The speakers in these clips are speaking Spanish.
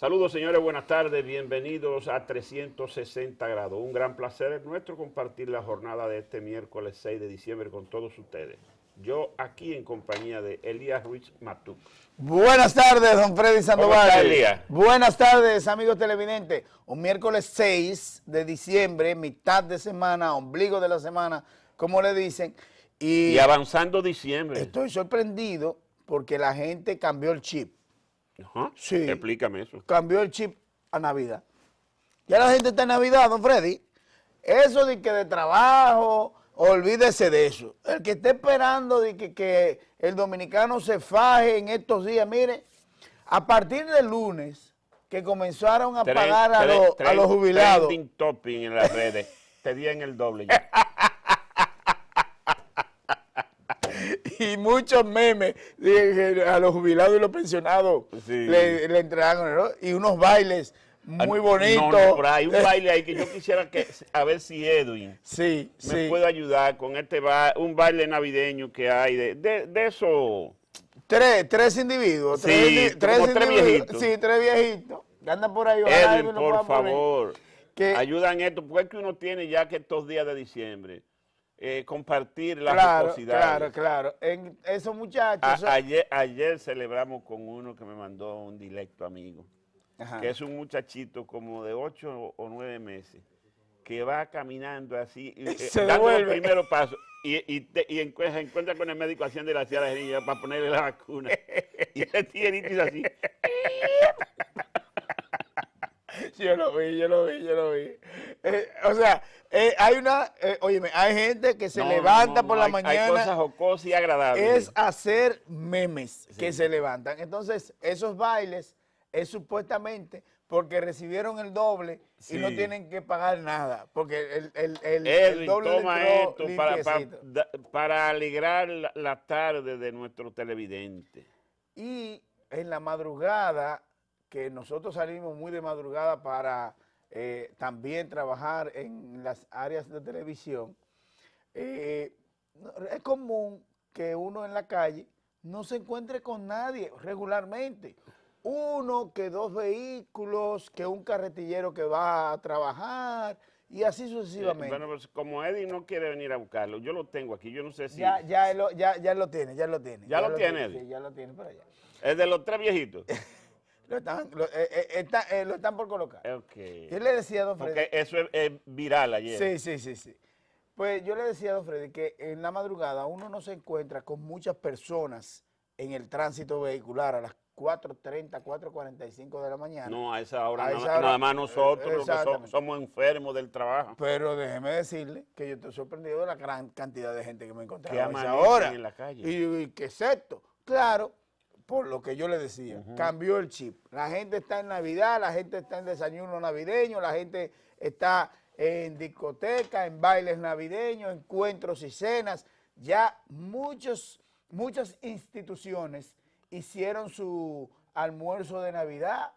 Saludos señores, buenas tardes, bienvenidos a 360 grados. Un gran placer es nuestro compartir la jornada de este miércoles 6 de diciembre con todos ustedes. Yo aquí en compañía de Elías Ruiz Matuk. Buenas tardes, don Freddy Sandoval. Elías? Buenas tardes, amigos televidentes. Un miércoles 6 de diciembre, mitad de semana, ombligo de la semana, como le dicen. y avanzando diciembre. Estoy sorprendido porque la gente cambió el chip Explícame eso. Cambió el chip a Navidad. Ya la gente está en Navidad, don Freddy. Eso de que de trabajo, olvídese de eso. El que esté esperando de que, el dominicano se faje en estos días, mire, a partir del lunes que comenzaron a pagar a, los, a los jubilados. Trending topping en las redes. te di en el doble ya. y muchos memes a los jubilados y los pensionados le, entregaron, Y unos bailes ah, muy bonitos. hay un baile ahí que yo quisiera que, a ver si Edwin sí, me puede ayudar con este un baile navideño que hay de, de, eso. Tres, tres individuos. Tres, sí, tres, viejitos. Sí, tres viejitos. Andan por ahí. por favor. Que, ayudan esto, porque uno tiene ya que estos días de diciembre eh, compartir la claro, Claro, claro. En esos muchachos. ayer, ayer, celebramos con uno que me mandó un directo amigo, que es un muchachito como de 8 o nueve meses, que va caminando así, eh, dando el primer paso. Y, y, encuentra, se encuentra con el médico haciendo la ciudad de para ponerle la vacuna. y se tiene así yo lo vi, yo lo vi, yo lo vi. Eh, o sea, eh, hay una, eh, hay gente que se levanta por la mañana. Hay cosas jocosas y agradables. Es hacer memes que se levantan. Entonces, esos bailes es supuestamente porque recibieron el doble y no tienen que pagar nada, porque el, doble toma esto para, para, alegrar la, la tarde de nuestro televidente. Y en la madrugada que nosotros salimos muy de madrugada para eh, también trabajar en las áreas de televisión, eh, es común que uno en la calle no se encuentre con nadie regularmente. Uno que dos vehículos, que un carretillero que va a trabajar y así sucesivamente. Eh, bueno, pues como Eddie no quiere venir a buscarlo, yo lo tengo aquí, yo no sé si... Ya, ya, lo, ya, ya lo tiene, ya lo tiene. ¿Ya, lo, tiene, tiene Eddie? Sí, ya lo tiene por allá. ¿Es de los tres viejitos? Lo están, eh, eh, eh, lo, están por colocar. Okay. Yo le decía a don Freddy. Porque eso es, viral ayer. Sí, sí, sí, sí. Pues yo le decía a don Freddy que en la madrugada uno no se encuentra con muchas personas en el tránsito vehicular a las 4.30, 4.45 de la mañana. No, a esa hora, nada, más nosotros que somos enfermos del trabajo. Pero déjeme decirle que yo estoy sorprendido de la gran cantidad de gente que me encontraba a esa En la calle. Y, y que es esto. Claro, por lo que yo le decía, cambió el chip. La gente está en Navidad, la gente está en desayuno navideño, la gente está en discoteca en bailes navideños, encuentros y cenas. Ya muchos, muchas instituciones hicieron su almuerzo de Navidad,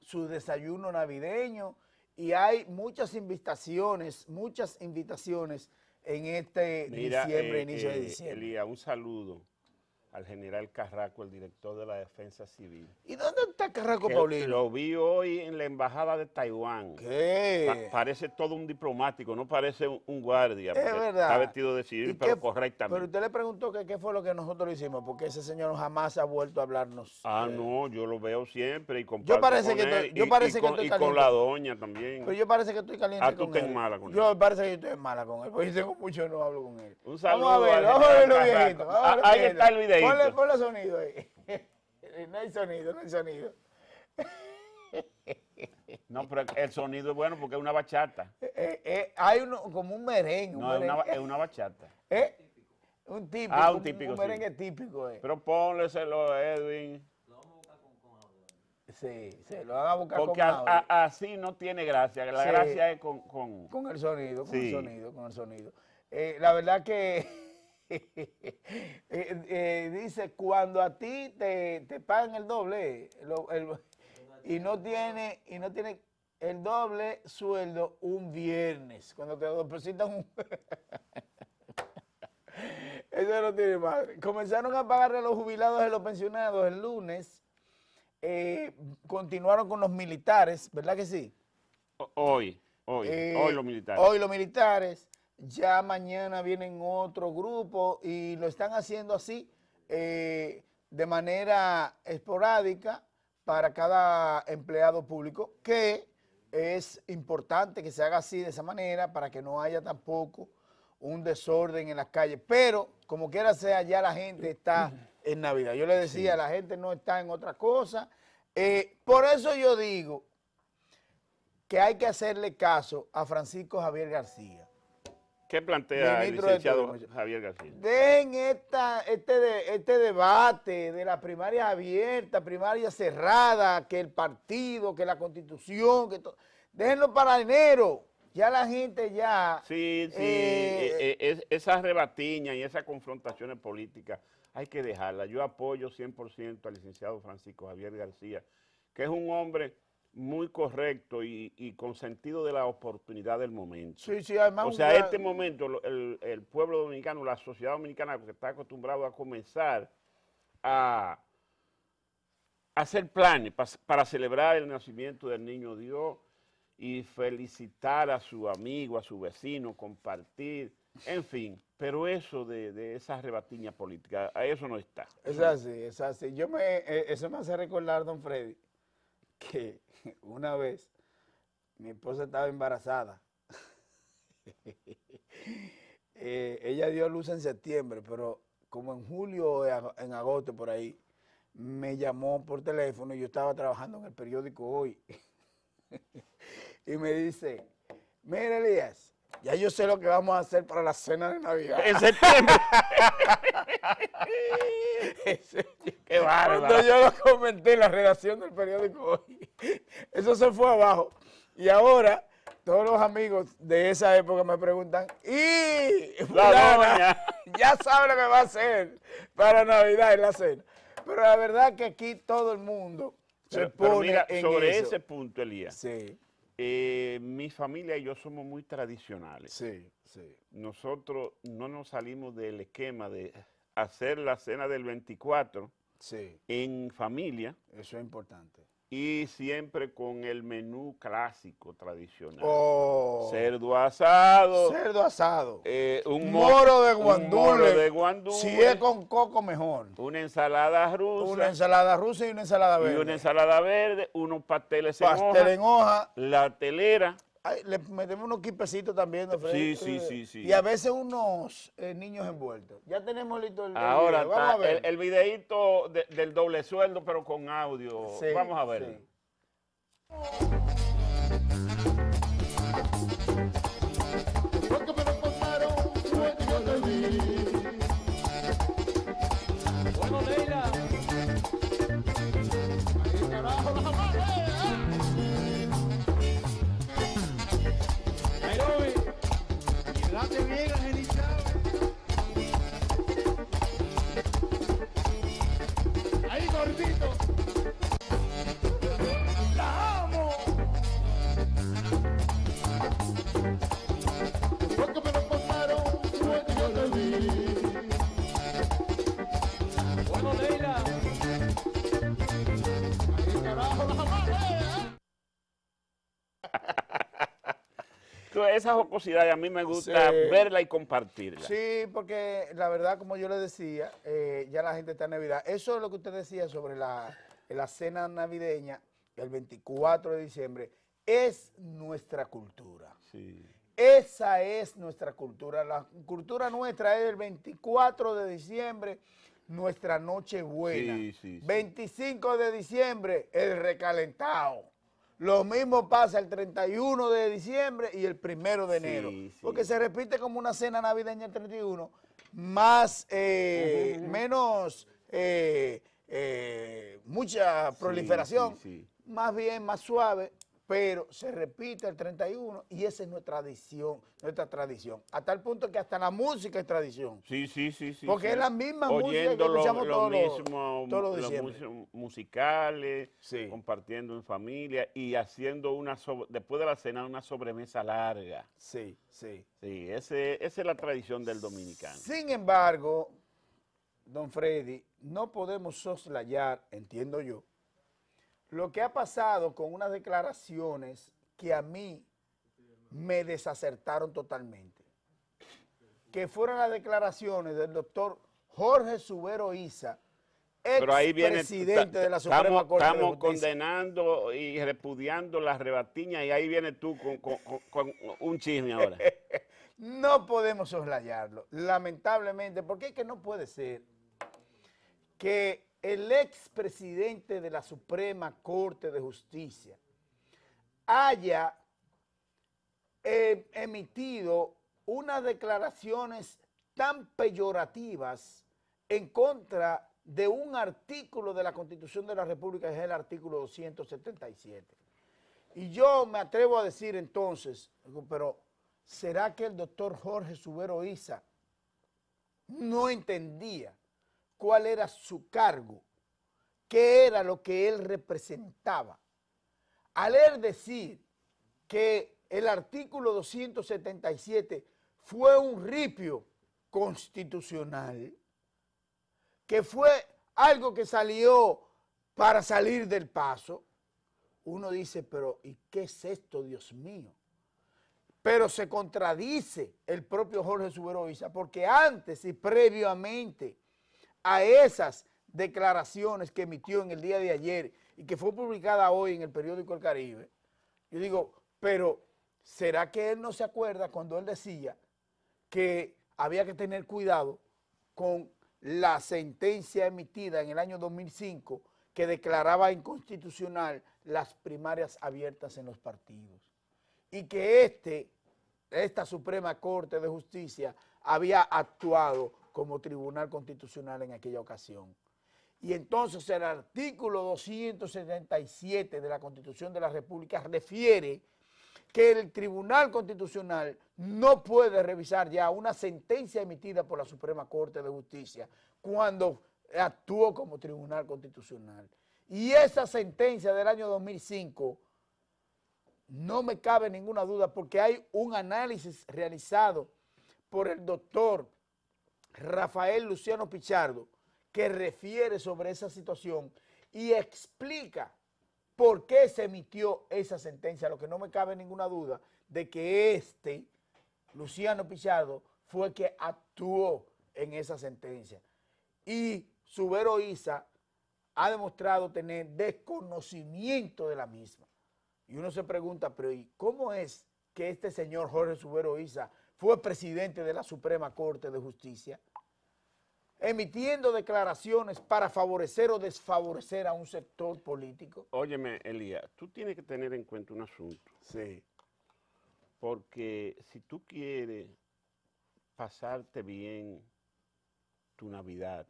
su desayuno navideño, y hay muchas invitaciones, muchas invitaciones en este diciembre, eh, inicio de eh, diciembre. Elía, un saludo al general Carraco, el director de la Defensa Civil. ¿Y dónde está Carraco, Paulino? Lo vi hoy en la Embajada de Taiwán. ¿Qué? parece todo un diplomático, no parece un, guardia. Es verdad. Está vestido de civil, pero correctamente. Pero usted le preguntó qué fue lo que nosotros hicimos, porque ese señor jamás ha vuelto a hablarnos. Ah, eh. no, yo lo veo siempre y comparto yo parece con que él, yo parece que con, estoy caliente. Y con la doña también. Pero yo parece que estoy caliente ah, tú estás mala con él. Yo parece que estoy mala con él, porque yo tengo mucho no hablo con él. Un saludo. Vamos a ver, vamos a verlo, viejito. Ah, ahí está el video. Ponle, sonido ahí. No hay sonido, no hay sonido. No, pero el sonido es bueno porque es una bachata. Eh, eh, eh, hay uno, como un merengue. no, Es, una, bachata. Un típico. Ah, un típico. Un, merengue típico. Eh. Pero pónleselo Edwin. Lo vamos a buscar con, Sí, se lo haga a buscar con Porque así no tiene gracia. La gracia es con, con, el sonido, con el sonido, con el sonido. la verdad que. Eh, eh, dice, cuando a ti te, pagan el doble y, no tiene, y no tiene el doble sueldo un viernes, cuando te depositan un... Eso Comenzaron a pagarle a los jubilados y a los pensionados el lunes. Eh, continuaron con los militares, ¿verdad que sí? Hoy, hoy, hoy los militares. Hoy los militares ya mañana vienen otro grupo y lo están haciendo así eh, de manera esporádica para cada empleado público, que es importante que se haga así de esa manera para que no haya tampoco un desorden en las calles. Pero, como quiera sea, ya la gente está en Navidad. Yo le decía, la gente no está en otra cosa. Eh, por eso yo digo que hay que hacerle caso a Francisco Javier García ¿Qué plantea el licenciado Javier García? Dejen esta, este, de, este debate de la primaria abierta primaria cerrada, que el partido, que la constitución, que todo. Déjenlo para enero. Ya la gente ya... Sí, sí, eh, eh, eh, es, esas rebatiñas y esas confrontaciones políticas hay que dejarlas. Yo apoyo 100% al licenciado Francisco Javier García, que es un hombre muy correcto y, con sentido de la oportunidad del momento. Sí, sí, además... O sea, este momento el, pueblo dominicano, la sociedad dominicana que está acostumbrado a comenzar a, hacer planes para, celebrar el nacimiento del niño Dios y felicitar a su amigo, a su vecino, compartir, en fin. Pero eso de, esa rebatiña política, a eso no está. Es así, es así. Yo me, eh, eso me hace recordar, don Freddy, que una vez mi esposa estaba embarazada. Eh, ella dio luz en septiembre, pero como en julio o en agosto por ahí, me llamó por teléfono, y yo estaba trabajando en el periódico hoy, y me dice, mira Elías, ya yo sé lo que vamos a hacer para la cena de Navidad. En en septiembre. Qué yo lo comenté la relación del periódico hoy. Eso se fue abajo. Y ahora todos los amigos de esa época me preguntan, y ya sabe lo que va a hacer para Navidad en la cena. Pero la verdad que aquí todo el mundo se pone sobre ese punto, Elías. Sí. Eh, mi familia y yo somos muy tradicionales. Sí, sí. Nosotros no nos salimos del esquema de hacer la cena del 24 en familia. Eso es importante. Y siempre con el menú clásico tradicional. Oh. Cerdo asado. Cerdo asado. Eh, un moro de guandule. Si es con coco, mejor. Una ensalada rusa. Una ensalada rusa y una ensalada verde. Y una ensalada verde, unos pasteles en hoja. en hoja. La telera le metemos unos quipecitos también, Sí, sí, sí, Y a veces unos eh, niños envueltos. Ya tenemos listo el, Ahora ver. El, videito del doble sueldo, pero con audio. Vamos a ver. Sí. esa jocosidad a mí me gusta verla y compartirla. Sí, porque la verdad, como yo le decía, eh, ya la gente está en Navidad. Eso es lo que usted decía sobre la, cena navideña El 24 de diciembre. Es nuestra cultura. Esa es nuestra cultura. La cultura nuestra es el 24 de diciembre, nuestra noche buena. 25 de diciembre, el recalentado. Lo mismo pasa el 31 de diciembre y el 1 de enero. Porque se repite como una cena navideña el 31, más, eh, menos, eh, eh, mucha proliferación, más bien, más suave, pero se repite el 31 y esa es nuestra tradición, nuestra tradición. A tal punto que hasta la música es tradición. Sí, sí, sí. sí Porque es la misma música que escuchamos lo, todos, mismo, todos los, musicales, compartiendo en familia y haciendo una, después de la cena, una sobremesa larga. Sí, sí. Sí, esa es la tradición del dominicano. Sin embargo, don Freddy, no podemos soslayar, entiendo yo, lo que ha pasado con unas declaraciones que a mí me desacertaron totalmente, que fueron las declaraciones del doctor Jorge Subero Isa, presidente de la Suprema de Corte Estamos condenando y repudiando las rebatiñas y ahí viene tú con, con un chisme ahora. no podemos soslayarlo, lamentablemente, porque es que no puede ser que el expresidente de la Suprema Corte de Justicia haya eh, emitido unas declaraciones tan peyorativas en contra de un artículo de la Constitución de la República, que es el artículo 277. Y yo me atrevo a decir entonces, pero ¿será que el doctor Jorge Subero Isa no entendía cuál era su cargo, qué era lo que él representaba. Al leer decir que el artículo 277 fue un ripio constitucional, que fue algo que salió para salir del paso, uno dice, pero ¿y qué es esto, Dios mío? Pero se contradice el propio Jorge Suberoiza, porque antes y previamente a esas declaraciones que emitió en el día de ayer y que fue publicada hoy en el periódico El Caribe, yo digo, pero ¿será que él no se acuerda cuando él decía que había que tener cuidado con la sentencia emitida en el año 2005 que declaraba inconstitucional las primarias abiertas en los partidos y que este, esta Suprema Corte de Justicia había actuado como Tribunal Constitucional en aquella ocasión. Y entonces el artículo 277 de la Constitución de la República refiere que el Tribunal Constitucional no puede revisar ya una sentencia emitida por la Suprema Corte de Justicia cuando actuó como Tribunal Constitucional. Y esa sentencia del año 2005 no me cabe ninguna duda porque hay un análisis realizado por el doctor Rafael Luciano Pichardo, que refiere sobre esa situación y explica por qué se emitió esa sentencia, lo que no me cabe ninguna duda de que este, Luciano Pichardo, fue que actuó en esa sentencia. Y Subero Isa ha demostrado tener desconocimiento de la misma. Y uno se pregunta, pero ¿y cómo es que este señor Jorge Subero Isa fue presidente de la Suprema Corte de Justicia, emitiendo declaraciones para favorecer o desfavorecer a un sector político. Óyeme, Elías, tú tienes que tener en cuenta un asunto. Sí. Porque si tú quieres pasarte bien tu Navidad,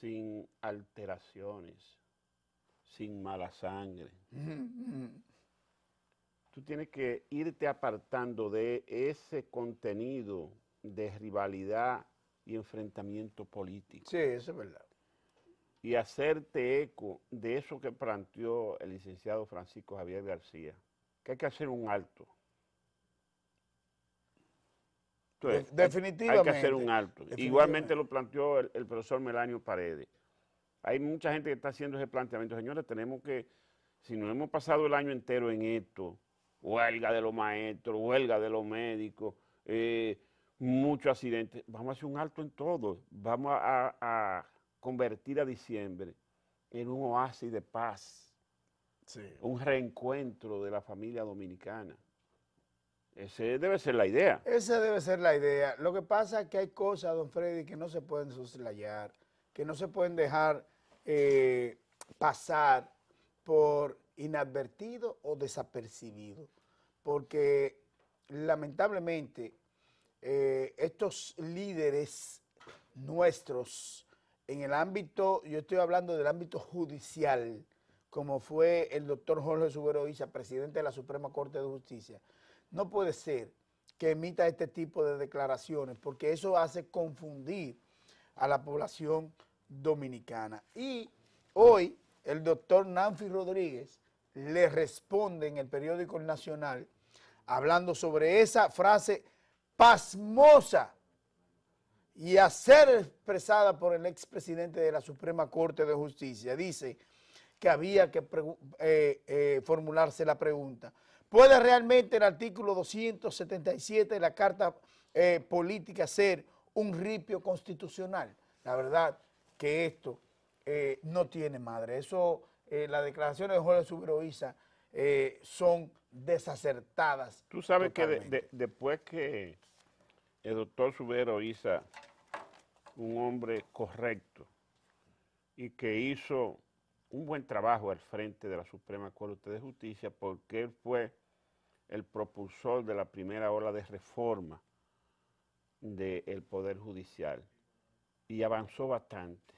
sin alteraciones, sin mala sangre, tú tienes que irte apartando de ese contenido de rivalidad y enfrentamiento político. Sí, eso es verdad. Y hacerte eco de eso que planteó el licenciado Francisco Javier García, que hay que hacer un alto. definitivamente. Hay que hacer un alto. Igualmente lo planteó el, el profesor Melanio Paredes. Hay mucha gente que está haciendo ese planteamiento. Señores, tenemos que, si no hemos pasado el año entero en esto, huelga de los maestros, huelga de los médicos, eh, muchos accidentes. Vamos a hacer un alto en todo, vamos a, convertir a diciembre en un oasis de paz, un reencuentro de la familia dominicana. Esa debe ser la idea. Esa debe ser la idea. Lo que pasa es que hay cosas, don Freddy, que no se pueden soslayar, que no se pueden dejar eh, pasar por inadvertido o desapercibido, porque lamentablemente eh, estos líderes nuestros en el ámbito, yo estoy hablando del ámbito judicial, como fue el doctor Jorge Subero presidente de la Suprema Corte de Justicia, no puede ser que emita este tipo de declaraciones, porque eso hace confundir a la población dominicana. Y hoy el doctor Nanfi Rodríguez le responde en el periódico Nacional, hablando sobre esa frase pasmosa y a ser expresada por el expresidente de la Suprema Corte de Justicia. Dice que había que eh, eh, formularse la pregunta. ¿Puede realmente el artículo 277 de la Carta eh, Política ser un ripio constitucional? La verdad que esto no tiene madre. Eso eh, las declaraciones de Jorge Suberoiza eh, son desacertadas. Tú sabes que después que el doctor Suberoiza, un hombre correcto y que hizo un buen trabajo al frente de la Suprema Corte de Justicia, porque él fue el propulsor de la primera ola de reforma del Poder Judicial y avanzó bastante.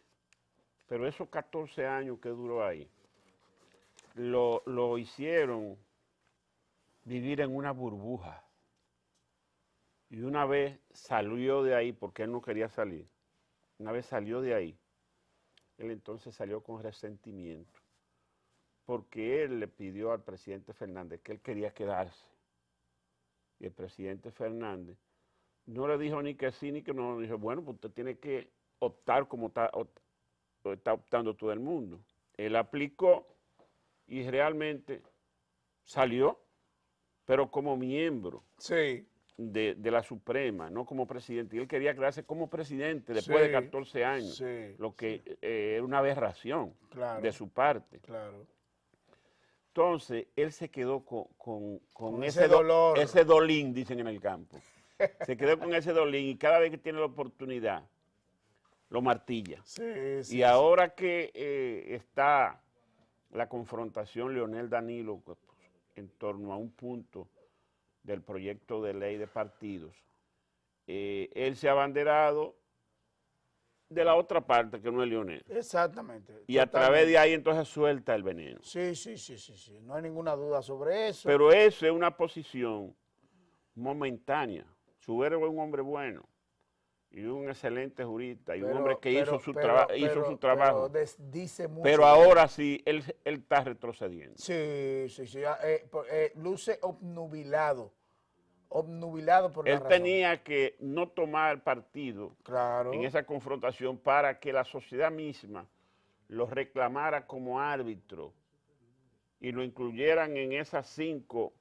Pero esos 14 años que duró ahí, lo, hicieron vivir en una burbuja. Y una vez salió de ahí, porque él no quería salir, una vez salió de ahí, él entonces salió con resentimiento, porque él le pidió al presidente Fernández que él quería quedarse. Y el presidente Fernández no le dijo ni que sí ni que no, dijo, bueno, pues usted tiene que optar como está optando todo el mundo. Él aplicó y realmente salió, pero como miembro de, la Suprema, no como presidente. Y él quería quedarse como presidente después de 14 años, lo que eh, era una aberración de su parte. Claro. Entonces, él se quedó con, ese, dolor. ese dolín, dicen en el campo. se quedó con ese dolín y cada vez que tiene la oportunidad, lo martilla. y ahora que eh, está la confrontación Leonel Danilo pues, en torno a un punto del proyecto de ley de partidos, eh, él se ha abanderado de la otra parte que no es Leonel. Exactamente. Y a través de ahí entonces suelta el veneno. Sí, sí, sí, sí, sí, no hay ninguna duda sobre eso. Pero esa es una posición momentánea. Subero es un hombre bueno, y un excelente jurista y un hombre que hizo, su trabajo hizo su trabajo. dice pero ahora sí, él, él está retrocediendo. Sí, sí, sí. Ah, eh, eh, luce obnubilado. Obnubilado por él la razón. tenía que no tomar partido en esa confrontación para que la sociedad misma lo reclamara como árbitro y lo incluyeran en esas cinco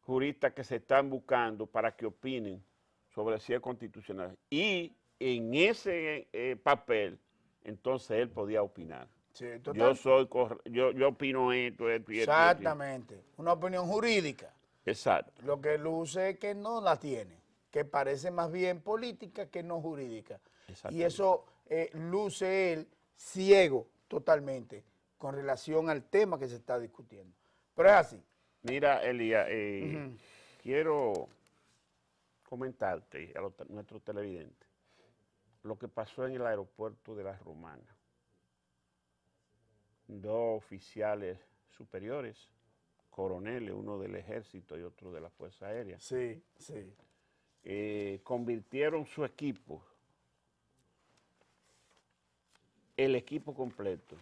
juristas que se están buscando para que opinen sobre si es constitucional. Y en ese eh, papel, entonces él podía opinar. yo soy yo, yo opino esto, esto y esto. Exactamente. Una opinión jurídica. Exacto. Lo que luce es que no la tiene, que parece más bien política que no jurídica. Y eso eh, luce él ciego totalmente con relación al tema que se está discutiendo. Pero es así. Mira, Elia, eh, quiero comentarte a, televidente nuestros lo que pasó en el aeropuerto de La Romana. Dos oficiales superiores, coroneles, uno del ejército y otro de la Fuerza Aérea. Eh, convirtieron su equipo, el equipo completo,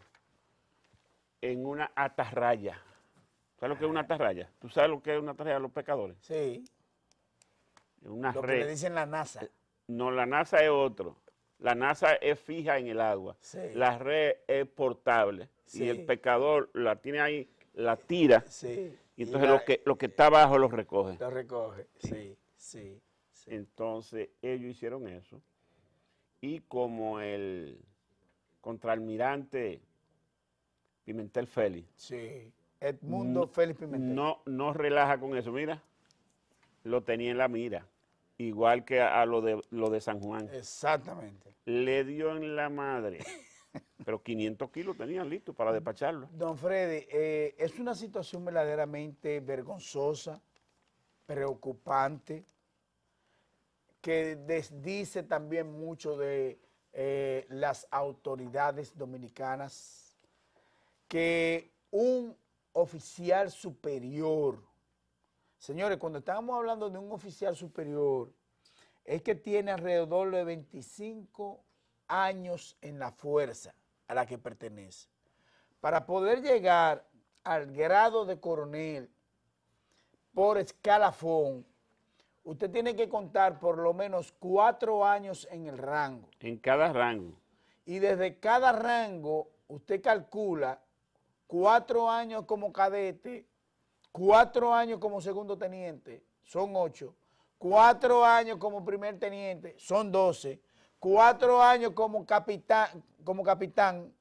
en una atarraya. ¿Sabes lo que es una atarraya? ¿Tú sabes lo que es una atarraya de los pecadores? Sí. Lo que le dicen la NASA. Eh, no, la NASA es otro. La NASA es fija en el agua. La red es portable. Y el pescador la tiene ahí, la tira. Y entonces lo, que, lo que está abajo lo recoge. Lo recoge, sí, sí. Entonces ellos hicieron eso. Y como el contraalmirante Pimentel Félix. Sí, Edmundo Félix Pimentel. No, no relaja con eso, mira. Lo tenía en la mira. Igual que a, lo, de, lo de San Juan. Exactamente. Le dio en la madre. Pero 500 kilos tenían listos para despacharlo. Don Freddy, eh, es una situación verdaderamente vergonzosa, preocupante, que desdice también mucho de eh, las autoridades dominicanas, que un oficial superior Señores, cuando estamos hablando de un oficial superior, es que tiene alrededor de 25 años en la fuerza a la que pertenece. Para poder llegar al grado de coronel por escalafón, usted tiene que contar por lo menos cuatro años en el rango. En cada rango. Y desde cada rango, usted calcula cuatro años como cadete, cuatro años como segundo teniente, son ocho, cuatro años como primer teniente, son doce, cuatro años como capitán, como capitán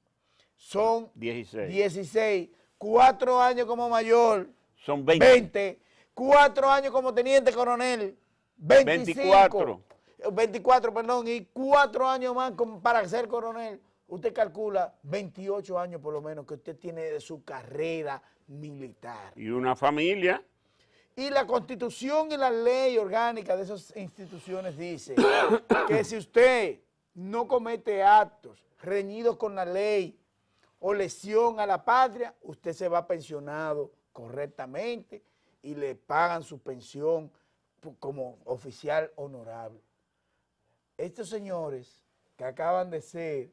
son 16. cuatro años como mayor, son 20. cuatro años como teniente coronel, 25, 24. 24, perdón, y cuatro años más para ser coronel, usted calcula 28 años por lo menos que usted tiene de su carrera militar. Y una familia. Y la constitución y la ley orgánica de esas instituciones dice que si usted no comete actos reñidos con la ley o lesión a la patria, usted se va pensionado correctamente y le pagan su pensión como oficial honorable. Estos señores que acaban de ser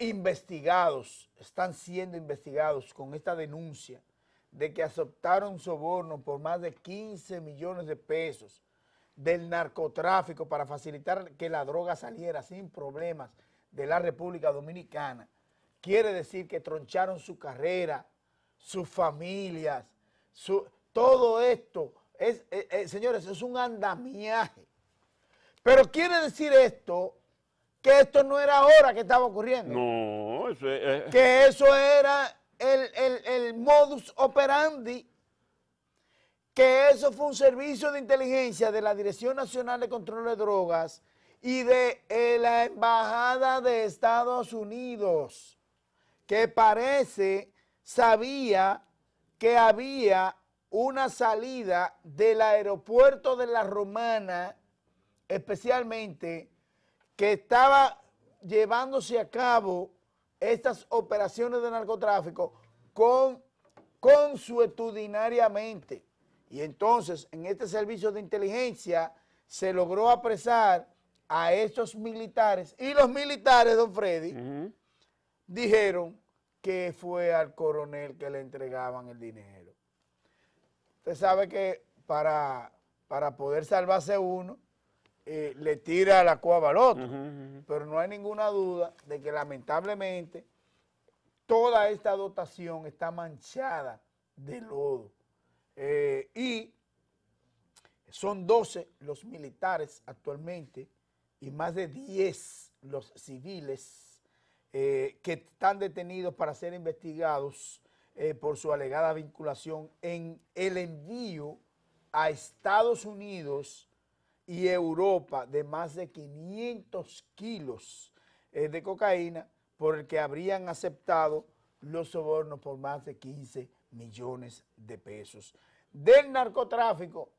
investigados, están siendo investigados con esta denuncia de que aceptaron soborno por más de 15 millones de pesos del narcotráfico para facilitar que la droga saliera sin problemas de la República Dominicana. Quiere decir que troncharon su carrera, sus familias, todo esto. Es, eh, eh, señores, es un andamiaje. Pero quiere decir esto que esto no era ahora que estaba ocurriendo. No, eso es... Eh. Que eso era el, modus operandi, que eso fue un servicio de inteligencia de la Dirección Nacional de Control de Drogas y de eh, la Embajada de Estados Unidos, que parece sabía que había una salida del aeropuerto de la Romana, especialmente que estaba llevándose a cabo estas operaciones de narcotráfico con consuetudinariamente. Y entonces, en este servicio de inteligencia, se logró apresar a estos militares. Y los militares, don Freddy, dijeron que fue al coronel que le entregaban el dinero. Usted sabe que para, para poder salvarse uno, eh, le tira la cuava al otro. Pero no hay ninguna duda de que lamentablemente toda esta dotación está manchada de lodo. Eh, y son 12 los militares actualmente y más de 10 los civiles eh, que están detenidos para ser investigados por su alegada vinculación en el envío a Estados Unidos y Europa de más de 500 kilos eh, de cocaína por el que habrían aceptado los sobornos por más de 15 millones de pesos del narcotráfico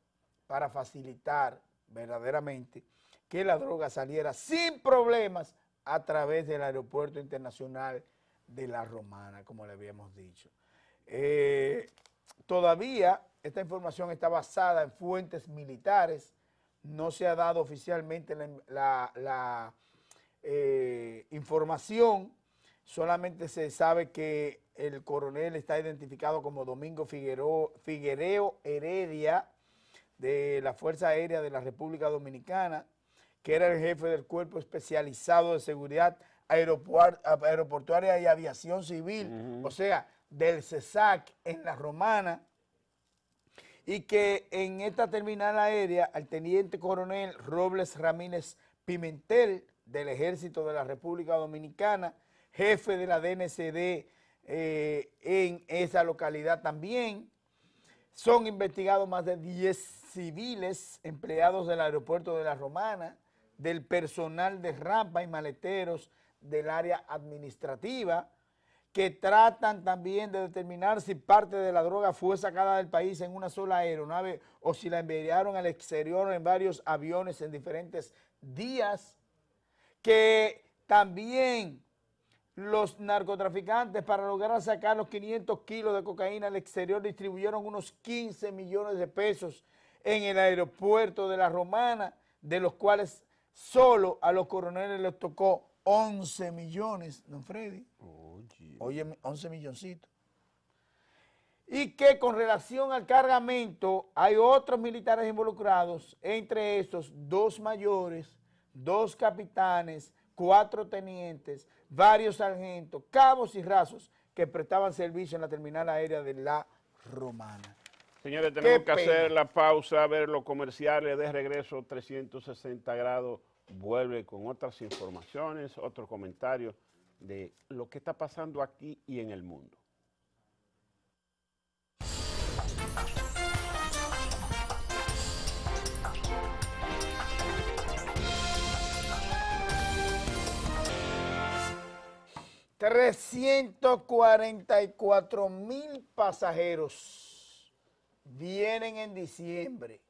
para facilitar verdaderamente que la droga saliera sin problemas a través del aeropuerto internacional de La Romana, como le habíamos dicho. Eh, todavía esta información está basada en fuentes militares, no se ha dado oficialmente la, eh, información, solamente se sabe que el coronel está identificado como Domingo Figueroa Figuereo Heredia de la Fuerza Aérea de la República Dominicana, que era el jefe del Cuerpo Especializado de Seguridad Aeroportuaria y Aviación Civil, o sea, del CESAC e en La Romana, y que en esta terminal aérea al teniente coronel Robles Ramírez Pimentel del Ejército de la República Dominicana, jefe de la DNCD eh, en esa localidad también. Son investigados más de 10 civiles empleados del aeropuerto de La Romana, del personal de rampa y maleteros del área administrativa, que tratan también de determinar si parte de la droga fue sacada del país en una sola aeronave o si la enviaron al exterior en varios aviones en diferentes días, que también los narcotraficantes para lograr sacar los 500 kilos de cocaína al exterior distribuyeron unos 15 millones de pesos en el aeropuerto de La Romana, de los cuales solo a los coroneles les tocó 11 millones, don Freddy. Oh. Oye, 11 milloncitos. Y que con relación al cargamento hay otros militares involucrados, entre estos dos mayores, dos capitanes, cuatro tenientes, varios sargentos, cabos y rasos que prestaban servicio en la terminal aérea de La Romana. Señores, tenemos que hacer la pausa, ver los comerciales de regreso 360 grados. Vuelve con otras informaciones, otros comentarios de lo que está pasando aquí y en el mundo. ...344 mil pasajeros... ...vienen en diciembre...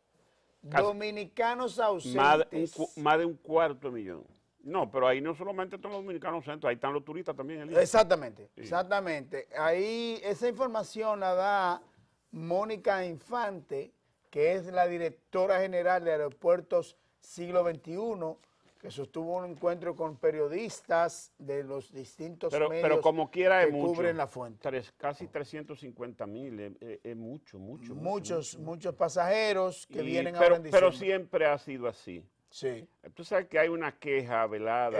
...dominicanos ausentes... ...más de un cuarto millón... No, pero ahí no solamente están los dominicanos centros, ahí están los turistas también. Exactamente, exactamente. Ahí esa información la da Mónica Infante, que es la directora general de Aeropuertos Siglo XXI, que sostuvo un encuentro con periodistas de los distintos pero, medios pero como quiera mucho. cubren la fuente. casi 350 mil, es, mucho, mucho, Muchos, muchos pasajeros que vienen a ahora Pero siempre ha sido así. Sí. Tú sabes que hay una queja velada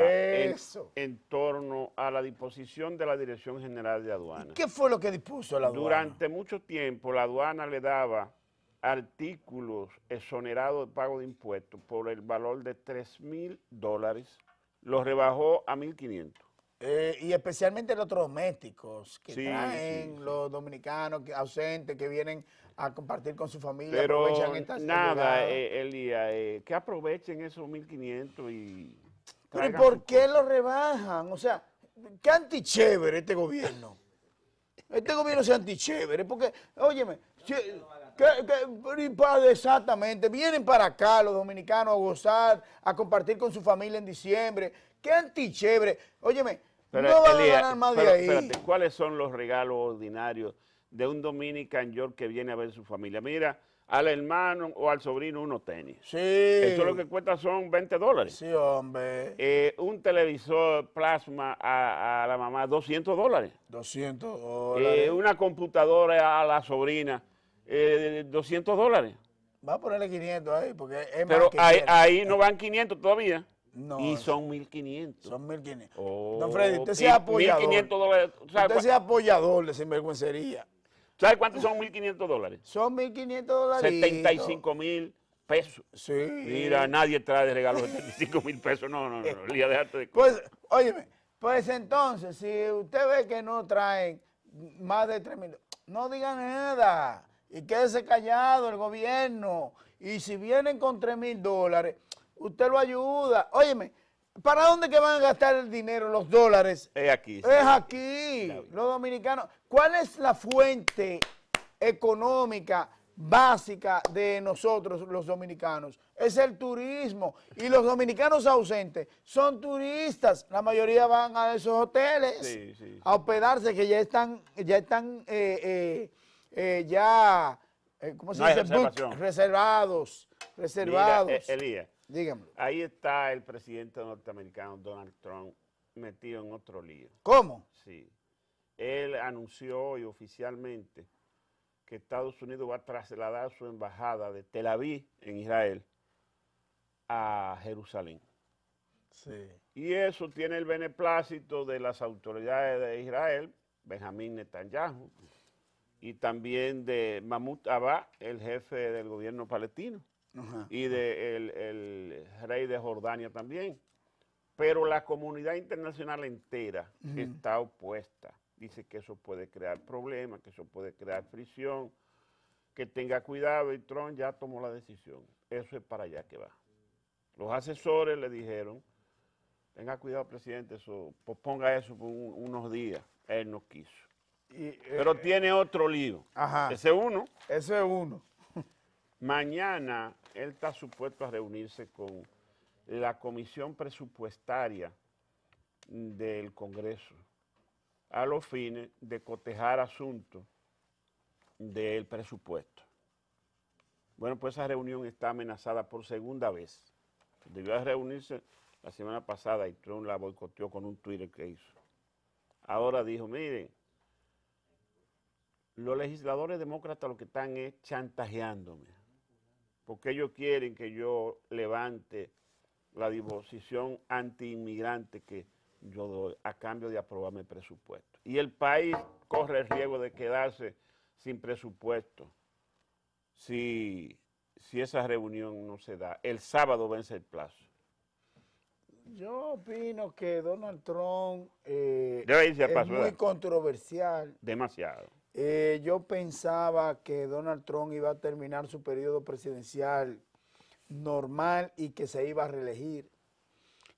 en, torno a la disposición de la Dirección General de Aduanas. ¿Qué fue lo que dispuso la aduana? Durante mucho tiempo la aduana le daba artículos exonerados de pago de impuestos por el valor de 3 mil dólares, los rebajó a 1.500. Eh, y especialmente los domésticos que traen, los dominicanos ausentes que vienen a compartir con su familia. Pero aprovechan nada, eh, Elia eh, que aprovechen esos 1.500 y... Pero ¿y por qué lo rebajan? O sea, qué antichévere este gobierno. Este gobierno es antichévere, porque, óyeme, exactamente, vienen para acá los dominicanos a gozar, a compartir con su familia en diciembre. Qué antichévere. Óyeme, pero, no van a ganar más de ahí. Espérate, ¿cuáles son los regalos ordinarios de un Dominican York que viene a ver su familia. Mira, al hermano o al sobrino unos tenis. Sí. Eso lo que cuesta son 20 dólares. Sí, hombre. Eh, un televisor plasma a, la mamá 200 dólares. 200 eh, dólares. una computadora a la sobrina eh, 200 dólares. Va a ponerle 500 ahí porque es Pero más ahí, ahí no van 500 todavía. No, y son 1.500. Son 1.500. Don oh, Freddy, usted sea apoyador. 1.500 dólares. O sea, usted sea apoyador de sinvergüencería. ¿Sabe cuántos son 1.500 dólares? Son 1.500 dólares. 75 mil pesos. Sí. Mira, nadie trae de regalo 75 mil pesos. No, no, no, déjate de... Pues, óyeme, pues entonces, si usted ve que no traen más de 3 mil, no diga nada y quédese callado el gobierno. Y si vienen con 3 mil dólares, usted lo ayuda. Óyeme, ¿Para dónde que van a gastar el dinero, los dólares? Es aquí. Es aquí. Los dominicanos. ¿Cuál es la fuente económica básica de nosotros los dominicanos? Es el turismo. Y los dominicanos ausentes son turistas. La mayoría van a esos hoteles a hospedarse que ya están, ya están, eh, eh, eh, ya, ¿cómo se dice? Reservados. Reservados. Ahí está el presidente norteamericano Donald Trump metido en otro lío. ¿Cómo? Sí. Él anunció hoy oficialmente que Estados Unidos va a trasladar su embajada de Tel Aviv en Israel a Jerusalén. Sí. Y eso tiene el beneplácito de las autoridades de Israel, Benjamín Netanyahu, y también de Mahmoud Abbas, el jefe del gobierno palestino y del rey de Jordania también. Pero la comunidad internacional entera está opuesta. Dice que eso puede crear problemas, que eso puede crear fricción, que tenga cuidado y Trump ya tomó la decisión. Eso es para allá que va. Los asesores le dijeron, tenga cuidado presidente, eso, posponga eso por unos días. Él no quiso. Pero eh, tiene otro lío. Ese uno. Ese es uno. Mañana él está supuesto a reunirse con la comisión presupuestaria del Congreso a los fines de cotejar asuntos del presupuesto. Bueno, pues esa reunión está amenazada por segunda vez. Debió reunirse la semana pasada y Trump la boicoteó con un Twitter que hizo. Ahora dijo, miren, los legisladores demócratas lo que están es chantajeándome porque ellos quieren que yo levante la disposición antiinmigrante que yo doy a cambio de aprobar mi presupuesto. Y el país corre el riesgo de quedarse sin presupuesto si, si esa reunión no se da. El sábado vence el plazo. Yo opino que Donald Trump eh, es muy controversial. Demasiado. Eh, yo pensaba que Donald Trump iba a terminar su periodo presidencial normal y que se iba a reelegir.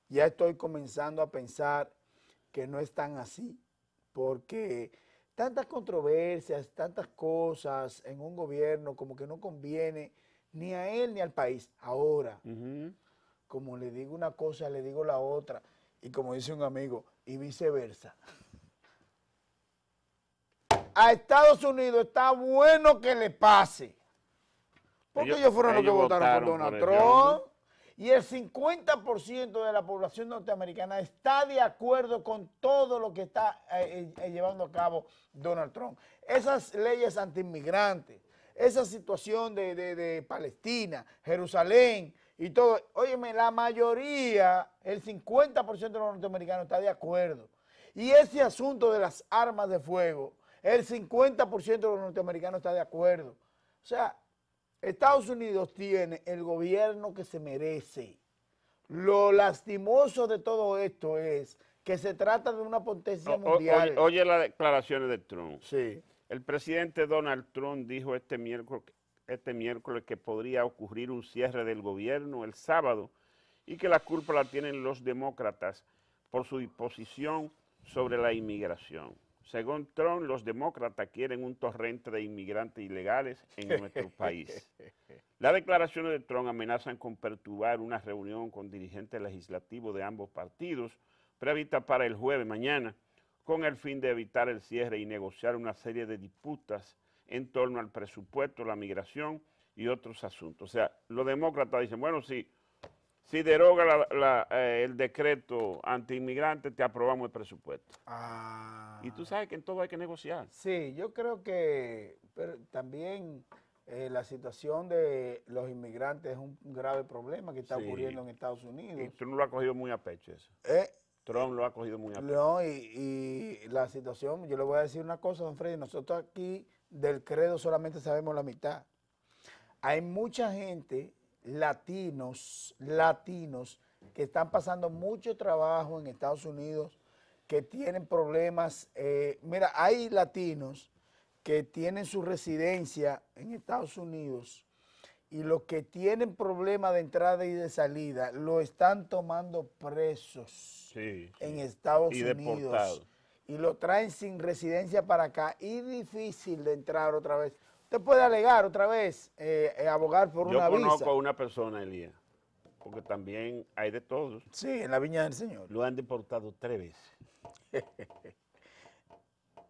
Ya estoy comenzando a pensar que no es tan así, porque tantas controversias, tantas cosas en un gobierno como que no conviene ni a él ni al país ahora como le digo una cosa, le digo la otra, y como dice un amigo, y viceversa. A Estados Unidos está bueno que le pase. Porque ellos, fueron los que votaron, por Donald Trump. Y el 50% de la población norteamericana está de acuerdo con todo lo que está eh, eh, llevando a cabo Donald Trump. Esas leyes antiinmigrantes, esa situación de, de Palestina, Jerusalén, y todo. Óyeme, la mayoría, el 50% de los norteamericanos está de acuerdo. Y ese asunto de las armas de fuego, el 50% de los norteamericanos está de acuerdo. O sea, Estados Unidos tiene el gobierno que se merece. Lo lastimoso de todo esto es que se trata de una potencia mundial. oye, oye las declaraciones de Trump. Sí. El presidente Donald Trump dijo este miércoles, este miércoles que podría ocurrir un cierre del gobierno el sábado y que la culpa la tienen los demócratas por su disposición sobre la inmigración. Según Trump, los demócratas quieren un torrente de inmigrantes ilegales en nuestro país. Las declaraciones de Trump amenazan con perturbar una reunión con dirigentes legislativos de ambos partidos, prevista para el jueves mañana, con el fin de evitar el cierre y negociar una serie de disputas en torno al presupuesto, la migración y otros asuntos. O sea, los demócratas dicen, bueno, si, si deroga eh, el decreto antiinmigrante, te aprobamos el presupuesto. Ah. Y tú sabes que en todo hay que negociar. Sí, yo creo que también eh, la situación de los inmigrantes es un grave problema que está ocurriendo en Estados Unidos. Y tú no lo ha cogido muy a pecho eso. Eh. Trump lo ha cogido muy a pecho. No, y, y, la situación, yo le voy a decir una cosa, don Freddy, nosotros aquí del credo solamente sabemos la mitad. Hay mucha gente, latinos, latinos, que están pasando mucho trabajo en Estados Unidos, que tienen problemas. Eh, mira, hay latinos que tienen su residencia en Estados Unidos y los que tienen problemas de entrada y de salida lo están tomando presos en Estados Unidos y lo traen sin residencia para acá y difícil de entrar otra vez. Usted puede alegar otra vez, eh, eh, abogar por una visa. Yo conozco a una persona, Elías, porque también hay de todos. Sí, en la viña del Señor. Lo han deportado tres veces.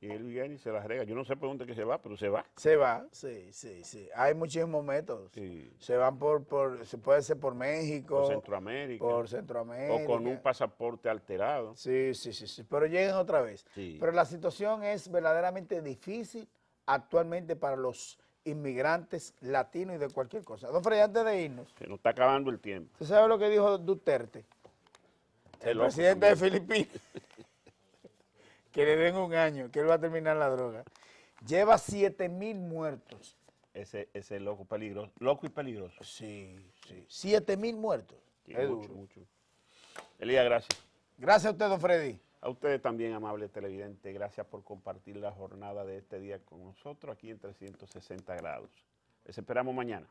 Y él viene y se las rega. Yo no sé por dónde que se va, pero se va. Se va, sí, sí, sí. Hay muchísimos métodos. Se van por, se puede ser por México. Por Centroamérica. Por Centroamérica. O con un pasaporte alterado. Sí, sí, sí, sí. Pero llegan otra vez. Pero la situación es verdaderamente difícil actualmente para los inmigrantes latinos y de cualquier cosa. Don Freddy, antes de irnos. Se nos está acabando el tiempo. ¿Usted sabe lo que dijo Duterte? el presidente de Filipinas. que le den un año, que él va a terminar la droga. Lleva 7 mil muertos. Ese, ese loco peligroso, loco y peligroso. Sí, sí. 7 mil muertos. mucho, mucho. Elías, gracias. Gracias a usted, don Freddy. A ustedes también, amable televidente, gracias por compartir la jornada de este día con nosotros aquí en 360 grados. Les esperamos mañana.